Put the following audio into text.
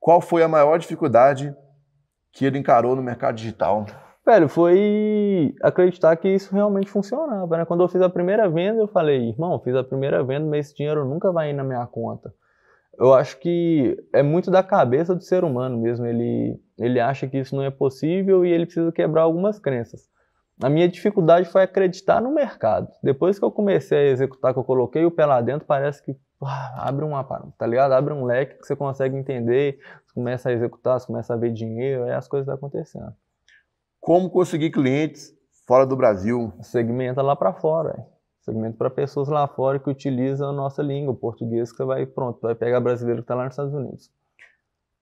Qual foi a maior dificuldade que ele encarou no mercado digital? Velho, foi acreditar que isso realmente funcionava, né? Quando eu fiz a primeira venda, eu falei, irmão, fiz a primeira venda, mas esse dinheiro nunca vai ir na minha conta. Eu acho que é muito da cabeça do ser humano mesmo. Ele, ele acha que isso não é possível e ele precisa quebrar algumas crenças. A minha dificuldade foi acreditar no mercado. Depois que eu comecei a executar, que eu coloquei o pé lá dentro, parece que abre abre uma tá ligado? Abre um leque que você consegue entender, você começa a executar, você começa a ver dinheiro, aí as coisas vão acontecendo. Como conseguir clientes fora do Brasil? Segmenta lá para fora, hein? segmento para pessoas lá fora que utilizam a nossa língua, o português, que você vai, pronto, vai pegar brasileiro que está lá nos Estados Unidos.